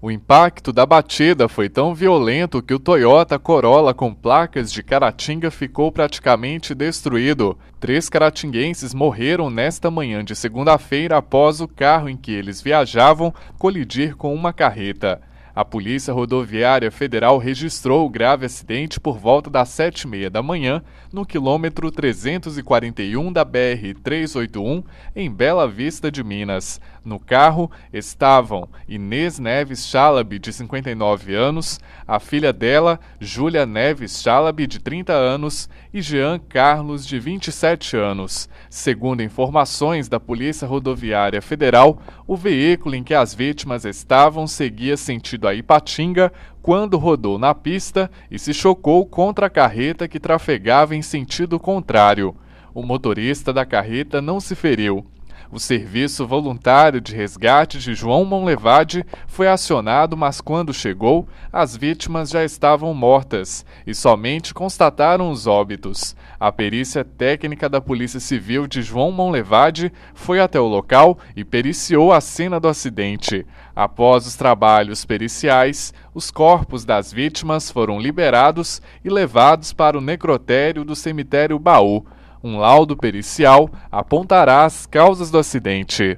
O impacto da batida foi tão violento que o Toyota Corolla com placas de Caratinga ficou praticamente destruído. Três caratinguenses morreram nesta manhã de segunda-feira após o carro em que eles viajavam colidir com uma carreta. A Polícia Rodoviária Federal registrou o grave acidente por volta das 7h30 da manhã, no quilômetro 341 da BR-381, em Bela Vista de Minas. No carro estavam Inês Neves Chalabi, de 59 anos, a filha dela, Júlia Neves Chalabi, de 30 anos, e Jean Carlos, de 27 anos. Segundo informações da Polícia Rodoviária Federal, o veículo em que as vítimas estavam seguia sentido da Ipatinga quando rodou na pista e se chocou contra a carreta que trafegava em sentido contrário. O motorista da carreta não se feriu. O Serviço Voluntário de Resgate de João Monlevade foi acionado, mas quando chegou, as vítimas já estavam mortas e somente constataram os óbitos. A perícia técnica da Polícia Civil de João Monlevade foi até o local e periciou a cena do acidente. Após os trabalhos periciais, os corpos das vítimas foram liberados e levados para o necrotério do cemitério Baú. Um laudo pericial apontará as causas do acidente.